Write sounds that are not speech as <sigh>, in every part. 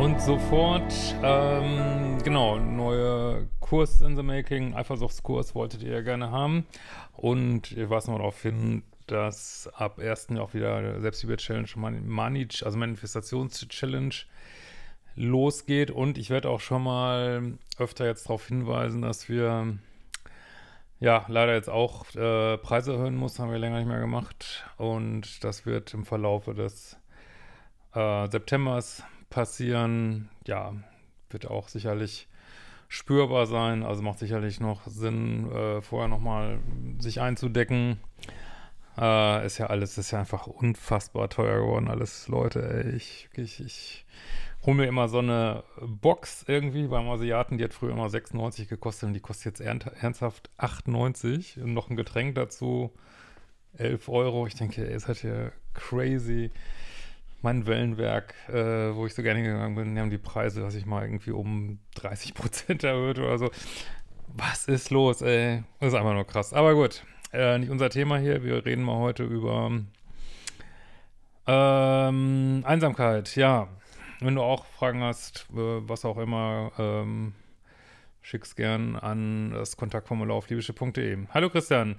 Und sofort, ähm, genau, neue Kurs in the Making, Eifersuchtskurs wolltet ihr ja gerne haben. Und ich weise noch darauf hin, dass ab 1. auch wieder Selbstliebe-Challenge, Money, also Manifestations-Challenge losgeht. Und ich werde auch schon mal öfter jetzt darauf hinweisen, dass wir ja leider jetzt auch äh, Preise erhöhen mussten, haben wir länger nicht mehr gemacht. Und das wird im Verlaufe des äh, Septembers passieren, ja, wird auch sicherlich spürbar sein. Also macht sicherlich noch Sinn, äh, vorher nochmal sich einzudecken. Äh, ist ja alles, ist ja einfach unfassbar teuer geworden, alles. Leute, ey, ich, ich, ich hole mir immer so eine Box irgendwie beim Asiaten, die hat früher immer 96 gekostet und die kostet jetzt ernsthaft 98 und noch ein Getränk dazu, 11 Euro. Ich denke, ey, ist halt hier crazy mein Wellenwerk, äh, wo ich so gerne gegangen bin, die haben die Preise, dass ich mal irgendwie um 30 Prozent <laughs> erhöht oder so. Was ist los, ey? Das ist einfach nur krass. Aber gut, äh, nicht unser Thema hier. Wir reden mal heute über ähm, Einsamkeit. Ja, wenn du auch Fragen hast, äh, was auch immer, ähm, schick's gern an das Kontaktformular auf libysche.de. Hallo Christian.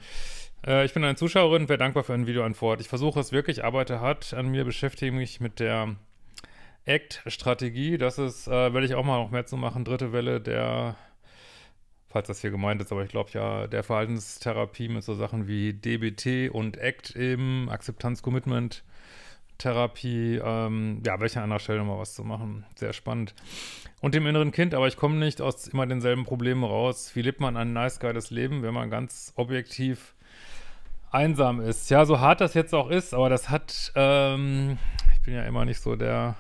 Äh, ich bin eine Zuschauerin wäre dankbar für eine Videoantwort. Ich versuche es wirklich, arbeite hart an mir, beschäftige mich mit der Act-Strategie. Das ist, äh, werde ich auch mal noch mehr zu machen. Dritte Welle der, falls das hier gemeint ist, aber ich glaube ja, der Verhaltenstherapie mit so Sachen wie DBT und Act eben, Akzeptanz-Commitment. Therapie, ähm, ja, welche anderer Stelle mal was zu machen. Sehr spannend. Und dem inneren Kind, aber ich komme nicht aus immer denselben Problemen raus. Wie lebt man ein nice, geiles Leben, wenn man ganz objektiv einsam ist. Ja, so hart das jetzt auch ist, aber das hat, ähm, ich bin ja immer nicht so der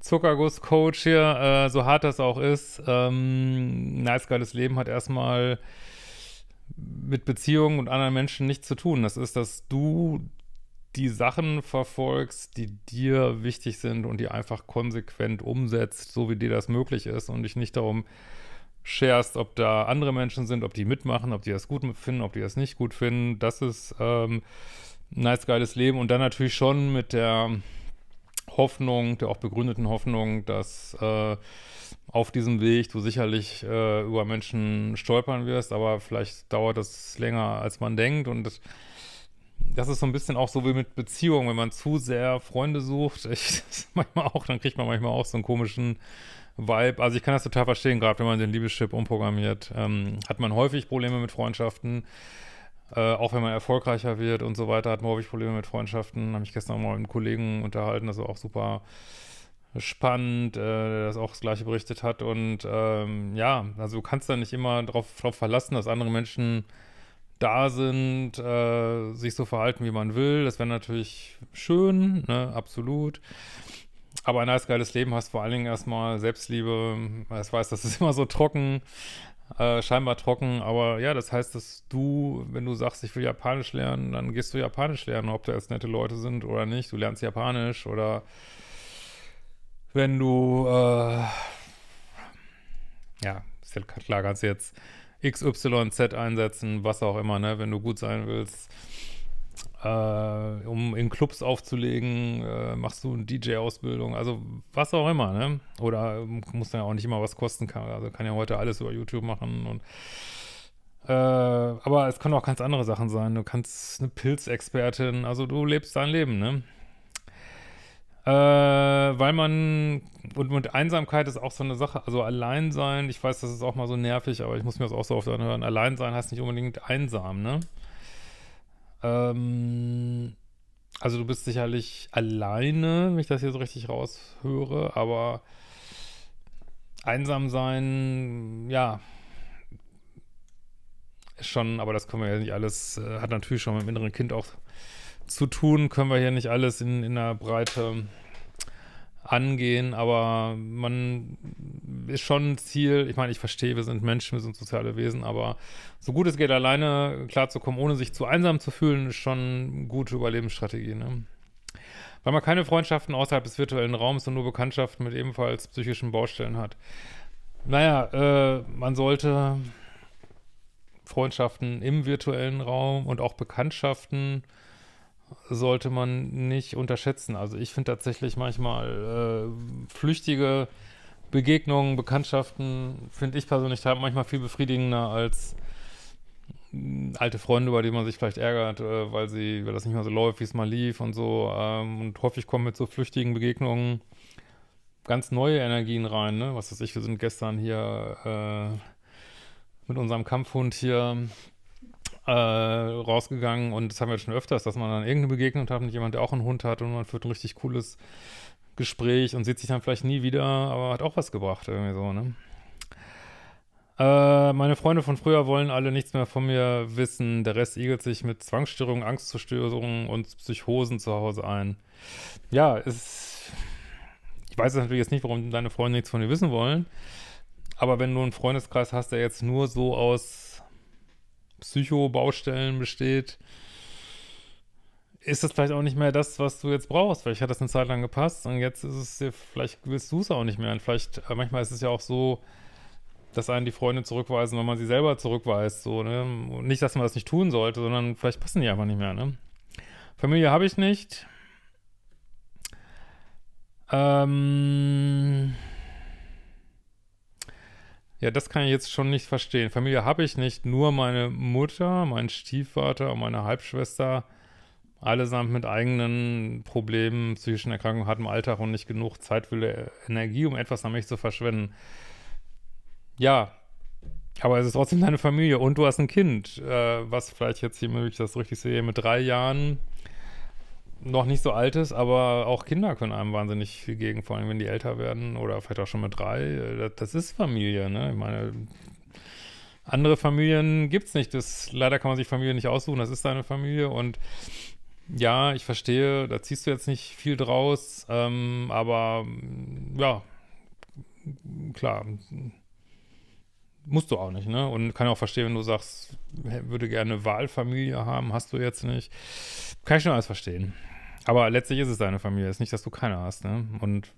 Zuckerguss-Coach hier, äh, so hart das auch ist, ähm, nice geiles Leben hat erstmal mit Beziehungen und anderen Menschen nichts zu tun. Das ist, dass du die Sachen verfolgst, die dir wichtig sind und die einfach konsequent umsetzt, so wie dir das möglich ist und dich nicht darum sharest, ob da andere Menschen sind, ob die mitmachen, ob die das gut finden, ob die das nicht gut finden. Das ist ähm, ein nice, geiles Leben. Und dann natürlich schon mit der Hoffnung, der auch begründeten Hoffnung, dass äh, auf diesem Weg du sicherlich äh, über Menschen stolpern wirst, aber vielleicht dauert das länger, als man denkt. Und das das ist so ein bisschen auch so wie mit Beziehungen, wenn man zu sehr Freunde sucht. <laughs> Ich, manchmal auch, dann kriegt man manchmal auch so einen komischen Vibe. Also ich kann das total verstehen, gerade wenn man den Liebeschip umprogrammiert, ähm, hat man häufig Probleme mit Freundschaften. Äh, auch wenn man erfolgreicher wird und so weiter, hat man häufig Probleme mit Freundschaften. Habe ich gestern auch mal mit einem Kollegen unterhalten, das war auch super spannend, äh, der das auch das Gleiche berichtet hat. Und ähm, ja, also du kannst da nicht immer darauf verlassen, dass andere Menschen da sind, äh, sich so verhalten, wie man will. Das wäre natürlich schön, ne? absolut. Aber ein nice, geiles Leben hast vor allen Dingen erstmal Selbstliebe. Ich weiß, das ist immer so trocken, äh, scheinbar trocken. Aber ja, das heißt, dass du, wenn du sagst, ich will Japanisch lernen, dann gehst du Japanisch lernen, ob da jetzt nette Leute sind oder nicht. Du lernst Japanisch oder wenn du, äh, ja, ist ja klar, ganz jetzt XYZ einsetzen, was auch immer, ne? wenn du gut sein willst. Äh, um in Clubs aufzulegen, äh, machst du eine DJ-Ausbildung, also was auch immer, ne? Oder äh, muss dann ja auch nicht immer was kosten, kann, also kann ja heute alles über YouTube machen und äh, aber es können auch ganz andere Sachen sein. Du kannst eine Pilzexpertin, also du lebst dein Leben, ne? Äh, weil man, und, mit Einsamkeit ist auch so eine Sache, also allein sein, ich weiß, das ist auch mal so nervig, aber ich muss mir das auch so oft anhören, allein sein heißt nicht unbedingt einsam, ne? Ähm, also du bist sicherlich alleine, wenn ich das hier so richtig raushöre, aber einsam sein, ja, ist schon, aber das können wir ja nicht alles, äh, hat natürlich schon mit dem inneren Kind auch zu tun, können wir hier nicht alles in, in der Breite angehen, aber man ist schon ein Ziel, ich meine, ich verstehe, wir sind Menschen, wir sind soziale Wesen, aber so gut es geht, alleine klarzukommen, ohne sich zu einsam zu fühlen, ist schon eine gute Überlebensstrategie, ne? Weil man keine Freundschaften außerhalb des virtuellen Raums und nur Bekanntschaften mit ebenfalls psychischen Baustellen hat. Naja, äh, man sollte Freundschaften im virtuellen Raum und auch Bekanntschaften äh, sollte man nicht unterschätzen. Also ich finde tatsächlich manchmal äh, flüchtige Begegnungen, Bekanntschaften, finde ich persönlich manchmal viel befriedigender als mm, alte Freunde, über die man sich vielleicht ärgert, äh, weil sie, weil das nicht mehr so läuft, wie es mal lief und so. Ähm, und häufig kommen mit so flüchtigen Begegnungen ganz neue Energien rein. Ne? Was weiß ich, wir sind gestern hier äh, mit unserem Kampfhund hier äh, rausgegangen und das haben wir schon öfters, dass man dann irgendeine Begegnung hat mit jemandem, der auch einen Hund hat und man führt ein richtig cooles Gespräch und sieht sich dann vielleicht nie wieder, aber hat auch was gebracht irgendwie so, ne? Äh, meine Freunde von früher wollen alle nichts mehr von mir wissen. Der Rest igelt sich mit Zwangsstörungen, Angstzerstörungen und Psychosen zu Hause ein. Ja, es, ich weiß natürlich jetzt nicht, warum deine Freunde nichts von dir wissen wollen. Aber wenn du einen Freundeskreis hast, der jetzt nur so aus Psycho-Baustellen besteht, ist das vielleicht auch nicht mehr das, was du jetzt brauchst. Vielleicht hat das eine Zeit lang gepasst und jetzt ist es dir, vielleicht willst du es auch nicht mehr. Und vielleicht, äh, manchmal ist es ja auch so, dass einen die Freunde zurückweisen, wenn man sie selber zurückweist. So, ne? nicht, dass man das nicht tun sollte, sondern vielleicht passen die einfach nicht mehr. Ne? Familie habe ich nicht. Ähm. Ja, das kann ich jetzt schon nicht verstehen. Familie habe ich nicht. Nur meine Mutter, mein Stiefvater und meine Halbschwester, allesamt mit eigenen Problemen, psychischen Erkrankungen, hatten im Alltag und nicht genug Zeit, Wille, Energie, um etwas an mich zu verschwenden. Ja, aber es ist trotzdem deine Familie und du hast ein Kind, äh, was vielleicht jetzt hier möglich das richtig sehe, mit drei Jahren noch nicht so alt ist, aber auch Kinder können einem wahnsinnig viel gegen, vor allem wenn die älter werden oder vielleicht auch schon mit drei. Äh, das ist Familie, ne? Ich meine, andere Familien gibt es nicht. Das, leider kann man sich Familie nicht aussuchen, das ist deine Familie und ja, ich verstehe, da ziehst du jetzt nicht viel draus, ähm, aber ja, klar, musst du auch nicht, ne? Und kann auch verstehen, wenn du sagst, würde gerne eine Wahlfamilie haben, hast du jetzt nicht. Kann ich schon alles verstehen. Aber letztlich ist es deine Familie, es ist nicht, dass du keine hast, ne? Und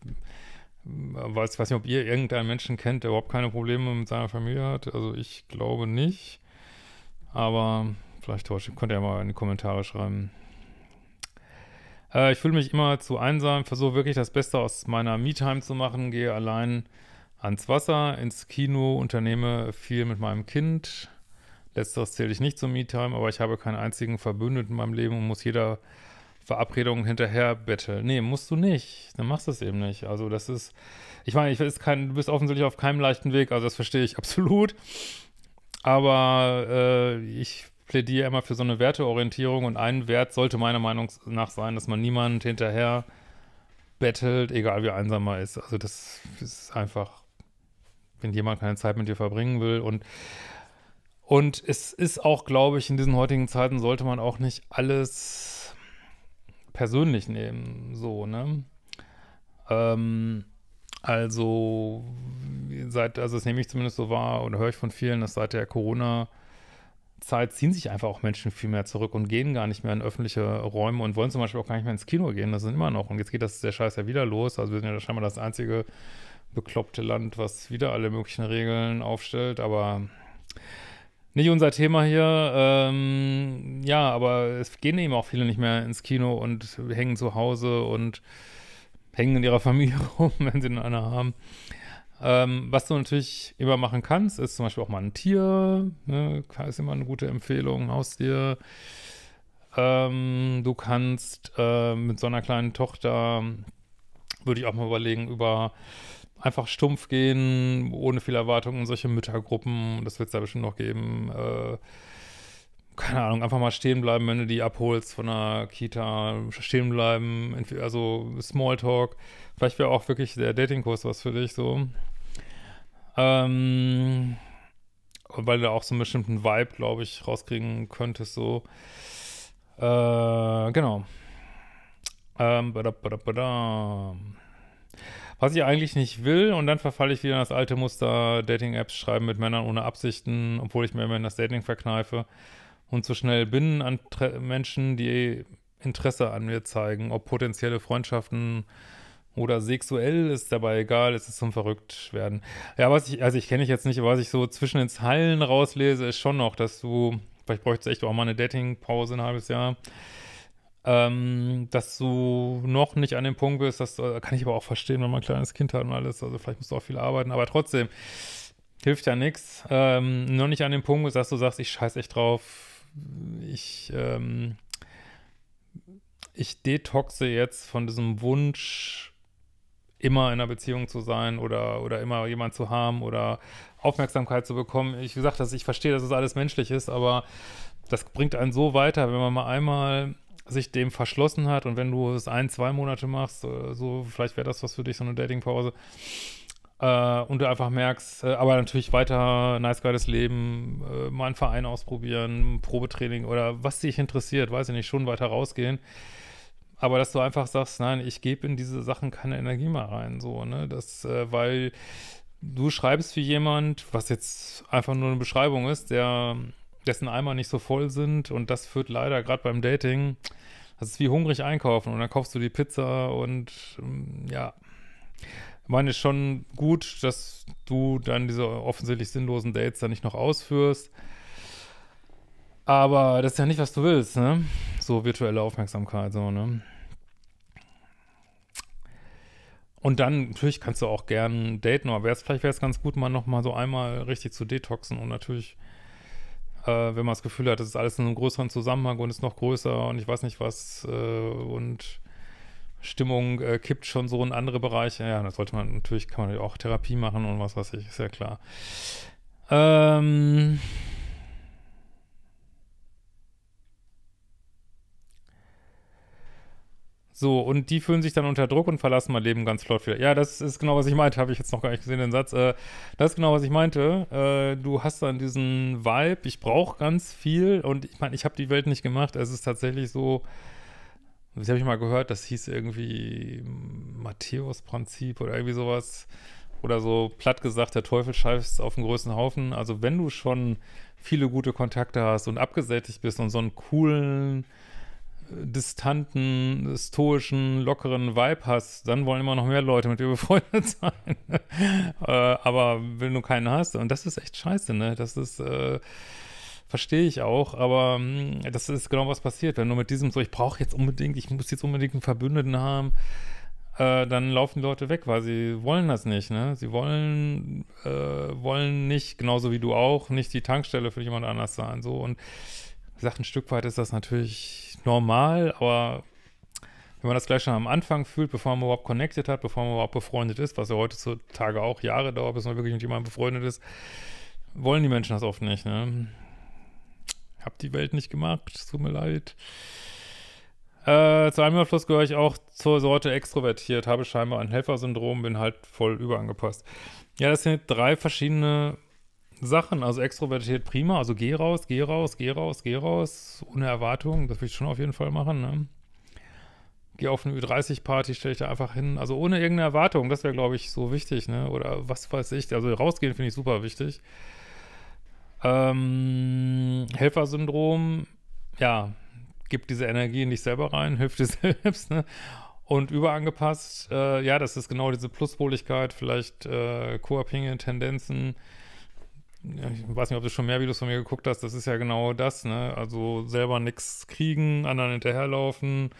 äh, weiß, ich weiß nicht, ob ihr irgendeinen Menschen kennt, der überhaupt keine Probleme mit seiner Familie hat. Also ich glaube nicht. Aber vielleicht täusche ich. Könnt ihr ja mal in die Kommentare schreiben. Äh, ich fühle mich immer zu einsam, versuche wirklich das Beste aus meiner Me-Time zu machen, gehe allein ans Wasser, ins Kino, unternehme viel mit meinem Kind. Letzteres zähle ich nicht zum Me-Time, aber ich habe keinen einzigen Verbündeten in meinem Leben und muss jeder Verabredung hinterher betteln. Nee, musst du nicht. Dann machst du es eben nicht. Also das ist, ich meine, ich ist kein, du bist offensichtlich auf keinem leichten Weg, also das verstehe ich <laughs> absolut. Aber äh, ich plädiere immer für so eine Werteorientierung und ein Wert sollte meiner Meinung nach sein, dass man niemand hinterher bettelt, egal wie einsam er ist. Also das ist einfach wenn jemand keine Zeit mit dir verbringen will. Und, und es ist auch, glaube ich, in diesen heutigen Zeiten sollte man auch nicht alles persönlich nehmen. So, ne? Ähm, also, seit, also das nehme ich zumindest so wahr oder höre ich von vielen, dass seit der Corona- Zeit ziehen sich einfach auch Menschen viel mehr zurück und gehen gar nicht mehr in öffentliche Räume und wollen zum Beispiel auch gar nicht mehr ins Kino gehen. Das sind immer noch. Und jetzt geht das der Scheiß ja wieder los. Also wir sind ja scheinbar das einzige bekloppte Land, was wieder alle möglichen Regeln aufstellt, aber nicht unser Thema hier. Ähm, ja, aber es gehen eben auch viele nicht mehr ins Kino und hängen zu Hause und hängen in ihrer <laughs> Familie rum, wenn sie eine haben. Ähm, was du natürlich immer machen kannst, ist zum Beispiel auch mal ein Tier. Ne? Ist immer eine gute Empfehlung, Haustier. Ähm, du kannst äh, mit so einer kleinen Tochter, würde ich auch mal überlegen, über einfach stumpf gehen, ohne viel Erwartungen, solche Müttergruppen, das wird es da bestimmt noch geben. Äh, keine Ahnung, einfach mal stehen bleiben, wenn du die abholst von der Kita, stehen bleiben, also Smalltalk. Vielleicht wäre auch wirklich der Datingkurs was für dich so. Ähm, weil du auch so einen bestimmten Vibe, glaube ich, rauskriegen könntest, so. Äh, genau. Ähm, badab, badab, badab was ich eigentlich nicht will. Und dann verfalle ich wieder in das alte Muster, Dating-Apps schreiben mit Männern ohne Absichten, obwohl ich mir immer in das Dating verkneife und zu schnell bin an Tre Menschen, die Interesse an mir zeigen, ob potenzielle Freundschaften oder sexuell ist dabei egal, es ist zum Verrücktwerden. Ja, was ich, also ich kenne ich jetzt nicht, aber was ich so zwischen den Zeilen rauslese, ist schon noch, dass du, vielleicht bräuchtest du echt auch mal eine Dating-Pause ein halbes Jahr, ähm, dass du noch nicht an dem Punkt bist, das äh, kann ich aber auch verstehen, wenn man ein kleines Kind hat und alles, also vielleicht musst du auch viel arbeiten, aber trotzdem hilft ja nichts. Ähm, noch nicht an dem Punkt bist, dass du sagst, ich scheiß echt drauf, ich, ähm, ich detoxe jetzt von diesem Wunsch, immer in einer Beziehung zu sein oder, oder immer jemand zu haben oder Aufmerksamkeit zu bekommen. Ich gesagt, dass ich verstehe, dass es das alles menschlich ist, aber das bringt einen so weiter, wenn man mal einmal sich dem verschlossen hat und wenn du es ein, zwei Monate machst, äh, so, vielleicht wäre das was für dich, so eine Datingpause. Äh, und du einfach merkst, äh, aber natürlich weiter nice, geiles Leben, äh, mal einen Verein ausprobieren, Probetraining oder was dich interessiert, weiß ich nicht, schon weiter rausgehen. Aber dass du einfach sagst, nein, ich gebe in diese Sachen keine Energie mehr rein, so, ne, das, äh, weil du schreibst für jemand, was jetzt einfach nur eine Beschreibung ist, der dessen Eimer nicht so voll sind. Und das führt leider gerade beim Dating. Das ist wie hungrig einkaufen und dann kaufst du die Pizza und mm, ja. Ich meine, ist schon gut, dass du dann diese offensichtlich sinnlosen Dates dann nicht noch ausführst. Aber das ist ja nicht, was du willst, ne? So virtuelle Aufmerksamkeit, so, ne? Und dann, natürlich kannst du auch gern daten, aber wär's, vielleicht wäre es ganz gut, mal nochmal so einmal richtig zu detoxen und natürlich äh, wenn man das Gefühl hat, das ist alles in einem größeren Zusammenhang und ist noch größer und ich weiß nicht was äh, und Stimmung äh, kippt schon so in andere Bereiche. Ja, das sollte man natürlich, kann man auch Therapie machen und was weiß ich, ist ja klar. Ähm, So, und die fühlen sich dann unter Druck und verlassen mein Leben ganz flott wieder. Ja, das ist genau, was ich meinte. Habe ich jetzt noch gar nicht gesehen, den Satz. Äh, das ist genau, was ich meinte. Äh, du hast dann diesen Vibe, ich brauche ganz viel und ich meine, ich habe die Welt nicht gemacht. Es ist tatsächlich so, das habe ich mal gehört, das hieß irgendwie Matthäus-Prinzip oder irgendwie sowas. Oder so platt gesagt, der Teufel scheißt auf den größten Haufen. Also, wenn du schon viele gute Kontakte hast und abgesättigt bist und so einen coolen distanten, stoischen, lockeren Vibe hast, dann wollen immer noch mehr Leute mit dir <laughs> befreundet sein. <laughs> äh, aber wenn du keinen hast, und das ist echt scheiße, ne? Das ist, äh, verstehe ich auch, aber mh, hm, das ist genau was passiert. Wenn du mit diesem so, ich brauche jetzt unbedingt, ich muss jetzt unbedingt einen Verbündeten haben, äh, dann laufen die Leute weg, weil sie wollen das nicht, ne? Sie wollen, äh, wollen nicht, genauso wie du auch, nicht die Tankstelle für jemand anders sein. So und sagt, ein Stück weit ist das natürlich normal, aber wenn man das gleich schon am Anfang fühlt, bevor man überhaupt connected hat, bevor man überhaupt befreundet ist, was ja heutzutage auch Jahre dauert, bis man wirklich mit jemandem befreundet ist, wollen die Menschen das oft nicht. Ne? Hab die Welt nicht gemacht, tut mir leid. Äh, zu einem Überfluss gehöre ich auch zur Sorte extrovertiert, habe scheinbar ein Helfersyndrom, bin halt voll überangepasst. Ja, das sind drei verschiedene Sachen. Also extrovertiert prima. Also geh raus, geh raus, geh raus, geh raus. Ohne Erwartung. Das will ich schon auf jeden Fall machen. Ne? Geh auf eine Ü30-Party, stell dich da einfach hin. Also ohne irgendeine Erwartung. Das wäre, glaube ich, so wichtig. Ne? Oder was weiß ich. Also rausgehen finde ich super wichtig. Ähm, Helfersyndrom. Ja, gib diese Energie nicht selber rein, Hilf dir <laughs> selbst. Ne? Und überangepasst, äh, ja, das ist genau diese Pluspoligkeit, vielleicht äh, co-abhängige Tendenzen ich weiß nicht, ob du schon mehr Videos von mir geguckt hast, das ist ja genau das, ne? Also selber nichts kriegen, anderen hinterherlaufen,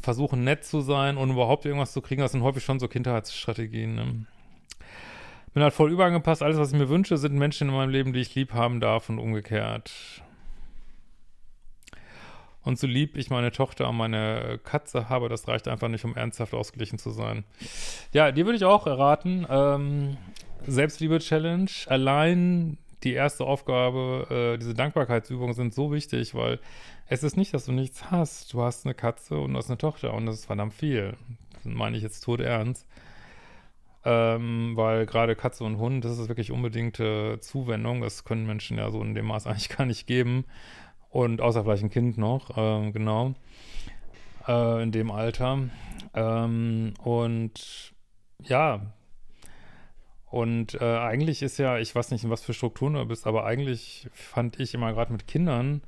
versuchen nett zu sein und überhaupt irgendwas zu kriegen, das sind häufig schon so Kindheitsstrategien, ne? Bin halt voll überangepasst, alles, was ich mir wünsche, sind Menschen in meinem Leben, die ich lieb haben darf und umgekehrt. Und so lieb ich meine Tochter und meine Katze habe, das reicht einfach nicht, um ernsthaft ausgeglichen zu sein. Ja, die würde ich auch erraten. Ähm, Selbstliebe-Challenge. Allein die erste Aufgabe, äh, diese Dankbarkeitsübungen sind so wichtig, weil es ist nicht, dass du nichts hast. Du hast eine Katze und du hast eine Tochter und das ist verdammt viel. Das meine ich jetzt tot ernst. Ähm, weil gerade Katze und Hund, das ist wirklich unbedingte Zuwendung. Das können Menschen ja so in dem Maß <laughs> eigentlich gar nicht geben. Und außer vielleicht ein Kind noch, ähm, genau. Äh, in dem Alter. Ähm, und ja, und äh, eigentlich ist ja, ich weiß nicht, in was für Strukturen du bist, aber eigentlich fand ich immer gerade mit Kindern,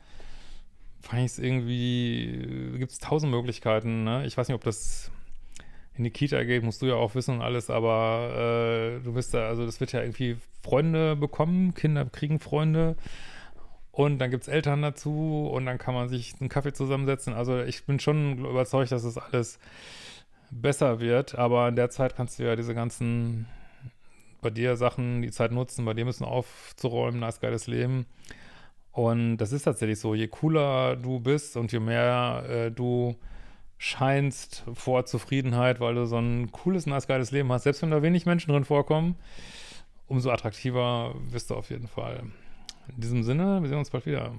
fand ich es irgendwie, äh, gibt es tausend Möglichkeiten. Ne? Ich weiß nicht, ob das in die Kita geht, musst du ja auch wissen und alles, aber äh, du bist da, also das wird ja irgendwie Freunde bekommen, Kinder kriegen Freunde. Und dann gibt es Eltern dazu und dann kann man sich einen Kaffee zusammensetzen. Also ich bin schon überzeugt, dass das alles besser wird, aber in der Zeit kannst du ja diese ganzen bei dir Sachen die Zeit nutzen, bei dir müssen aufzuräumen, nice geiles Leben. Und das ist tatsächlich so, je cooler du bist und je mehr äh, du scheinst vor Zufriedenheit, weil du so ein cooles, nice geiles Leben hast, selbst wenn da wenig Menschen drin vorkommen, umso attraktiver wirst du auf jeden Fall. In diesem Sinne, wir sehen uns bald wieder.